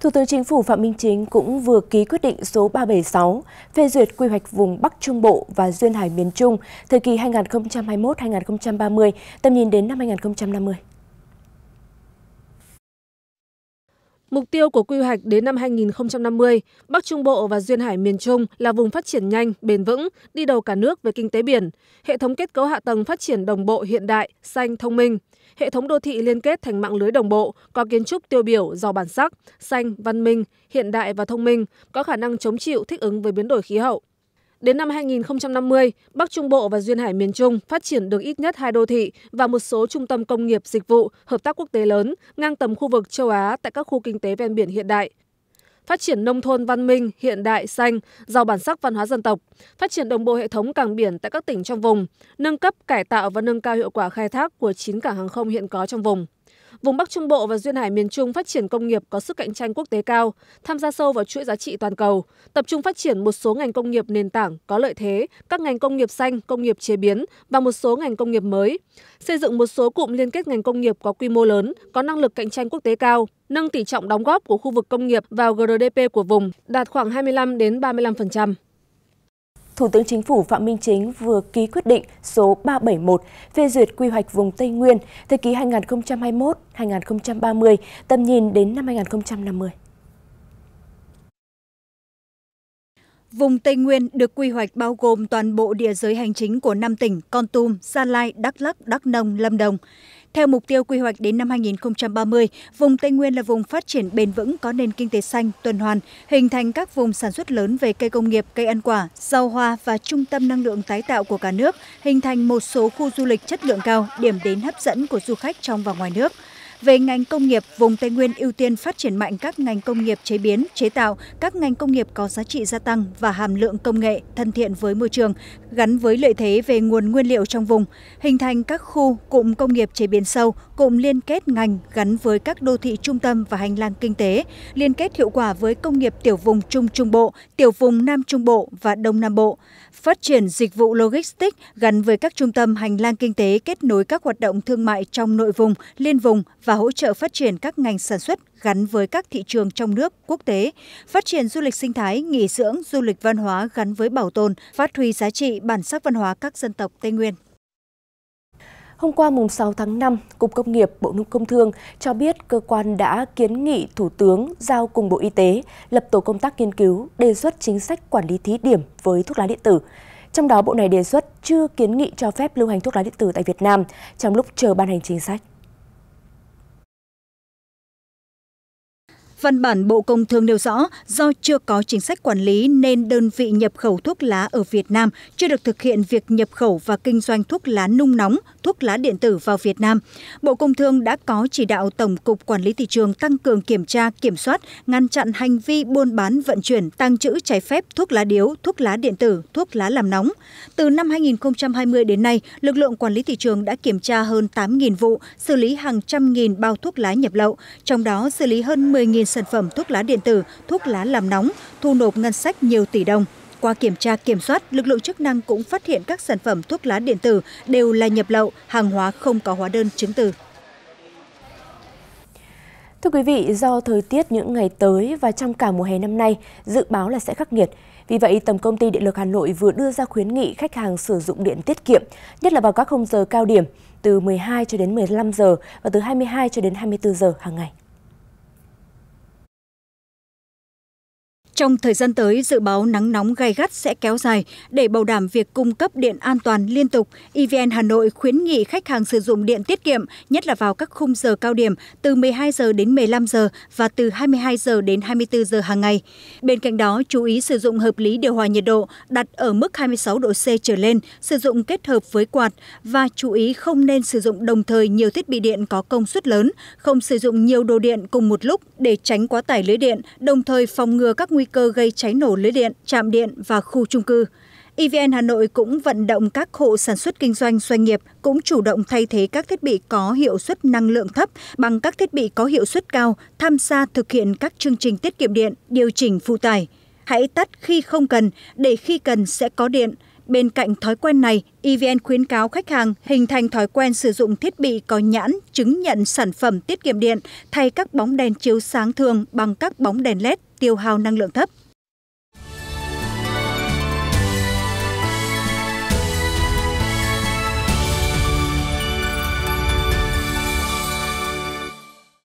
Thủ tướng Chính phủ Phạm Minh Chính cũng vừa ký quyết định số 376 phê duyệt quy hoạch vùng Bắc Trung Bộ và Duyên Hải miền Trung thời kỳ 2021-2030, tầm nhìn đến năm 2050. Mục tiêu của quy hoạch đến năm 2050, Bắc Trung Bộ và Duyên Hải miền Trung là vùng phát triển nhanh, bền vững, đi đầu cả nước về kinh tế biển, hệ thống kết cấu hạ tầng phát triển đồng bộ hiện đại, xanh, thông minh, hệ thống đô thị liên kết thành mạng lưới đồng bộ có kiến trúc tiêu biểu giàu bản sắc xanh văn minh hiện đại và thông minh có khả năng chống chịu thích ứng với biến đổi khí hậu Đến năm 2050, Bắc Trung Bộ và Duyên Hải miền Trung phát triển được ít nhất hai đô thị và một số trung tâm công nghiệp, dịch vụ, hợp tác quốc tế lớn ngang tầm khu vực châu Á tại các khu kinh tế ven biển hiện đại, phát triển nông thôn văn minh, hiện đại, xanh, giàu bản sắc văn hóa dân tộc, phát triển đồng bộ hệ thống cảng biển tại các tỉnh trong vùng, nâng cấp, cải tạo và nâng cao hiệu quả khai thác của 9 cảng hàng không hiện có trong vùng vùng bắc trung bộ và duyên hải miền trung phát triển công nghiệp có sức cạnh tranh quốc tế cao tham gia sâu vào chuỗi giá trị toàn cầu tập trung phát triển một số ngành công nghiệp nền tảng có lợi thế các ngành công nghiệp xanh công nghiệp chế biến và một số ngành công nghiệp mới xây dựng một số cụm liên kết ngành công nghiệp có quy mô lớn có năng lực cạnh tranh quốc tế cao nâng tỷ trọng đóng góp của khu vực công nghiệp vào GDP của vùng đạt khoảng 25 đến 35%. Thủ tướng Chính phủ Phạm Minh Chính vừa ký quyết định số 371 phê duyệt quy hoạch vùng Tây Nguyên thời kỳ 2021-2030, tầm nhìn đến năm 2050. Vùng Tây Nguyên được quy hoạch bao gồm toàn bộ địa giới hành chính của năm tỉnh Con Tum, Gia Lai, Đắk Lắk, Đắk Nông, Lâm Đồng. Theo mục tiêu quy hoạch đến năm 2030, vùng Tây Nguyên là vùng phát triển bền vững có nền kinh tế xanh, tuần hoàn, hình thành các vùng sản xuất lớn về cây công nghiệp, cây ăn quả, rau hoa và trung tâm năng lượng tái tạo của cả nước, hình thành một số khu du lịch chất lượng cao, điểm đến hấp dẫn của du khách trong và ngoài nước về ngành công nghiệp vùng tây nguyên ưu tiên phát triển mạnh các ngành công nghiệp chế biến chế tạo các ngành công nghiệp có giá trị gia tăng và hàm lượng công nghệ thân thiện với môi trường gắn với lợi thế về nguồn nguyên liệu trong vùng hình thành các khu cụm công nghiệp chế biến sâu cụm liên kết ngành gắn với các đô thị trung tâm và hành lang kinh tế liên kết hiệu quả với công nghiệp tiểu vùng trung trung bộ tiểu vùng nam trung bộ và đông nam bộ phát triển dịch vụ logistics gắn với các trung tâm hành lang kinh tế kết nối các hoạt động thương mại trong nội vùng liên vùng và và hỗ trợ phát triển các ngành sản xuất gắn với các thị trường trong nước, quốc tế, phát triển du lịch sinh thái, nghỉ dưỡng, du lịch văn hóa gắn với bảo tồn, phát huy giá trị bản sắc văn hóa các dân tộc Tây Nguyên. Hôm qua mùng 6 tháng 5, Cục Công nghiệp Bộ Nông Công Thương cho biết cơ quan đã kiến nghị Thủ tướng giao cùng Bộ Y tế lập tổ công tác nghiên cứu đề xuất chính sách quản lý thí điểm với thuốc lá điện tử. Trong đó, Bộ này đề xuất chưa kiến nghị cho phép lưu hành thuốc lá điện tử tại Việt Nam trong lúc chờ ban hành chính sách. văn bản bộ công thương nêu rõ do chưa có chính sách quản lý nên đơn vị nhập khẩu thuốc lá ở việt nam chưa được thực hiện việc nhập khẩu và kinh doanh thuốc lá nung nóng thuốc lá điện tử vào việt nam bộ công thương đã có chỉ đạo tổng cục quản lý thị trường tăng cường kiểm tra kiểm soát ngăn chặn hành vi buôn bán vận chuyển tăng trữ trái phép thuốc lá điếu thuốc lá điện tử thuốc lá làm nóng từ năm 2020 đến nay lực lượng quản lý thị trường đã kiểm tra hơn 8.000 vụ xử lý hàng trăm nghìn bao thuốc lá nhập lậu trong đó xử lý hơn 10.000 sản phẩm thuốc lá điện tử thuốc lá làm nóng thu nộp ngân sách nhiều tỷ đồng qua kiểm tra kiểm soát lực lượng chức năng cũng phát hiện các sản phẩm thuốc lá điện tử đều là nhập lậu hàng hóa không có hóa đơn chứng từ Thưa quý vị, do thời tiết những ngày tới và trong cả mùa hè năm nay dự báo là sẽ khắc nghiệt. Vì vậy, Tổng công ty Điện lực Hà Nội vừa đưa ra khuyến nghị khách hàng sử dụng điện tiết kiệm, nhất là vào các khung giờ cao điểm từ 12 cho đến 15 giờ và từ 22 cho đến 24 giờ hàng ngày. trong thời gian tới dự báo nắng nóng gai gắt sẽ kéo dài để bảo đảm việc cung cấp điện an toàn liên tục evn hà nội khuyến nghị khách hàng sử dụng điện tiết kiệm nhất là vào các khung giờ cao điểm từ 12 giờ đến 15 giờ và từ 22 giờ đến 24 giờ hàng ngày bên cạnh đó chú ý sử dụng hợp lý điều hòa nhiệt độ đặt ở mức 26 độ C trở lên sử dụng kết hợp với quạt và chú ý không nên sử dụng đồng thời nhiều thiết bị điện có công suất lớn không sử dụng nhiều đồ điện cùng một lúc để tránh quá tải lưới điện đồng thời phòng ngừa các nguy nguy cơ gây cháy nổ lưới điện trạm điện và khu trung cư evn hà nội cũng vận động các hộ sản xuất kinh doanh doanh nghiệp cũng chủ động thay thế các thiết bị có hiệu suất năng lượng thấp bằng các thiết bị có hiệu suất cao tham gia thực hiện các chương trình tiết kiệm điện điều chỉnh phụ tải hãy tắt khi không cần để khi cần sẽ có điện Bên cạnh thói quen này, EVN khuyến cáo khách hàng hình thành thói quen sử dụng thiết bị có nhãn chứng nhận sản phẩm tiết kiệm điện thay các bóng đèn chiếu sáng thường bằng các bóng đèn LED tiêu hao năng lượng thấp.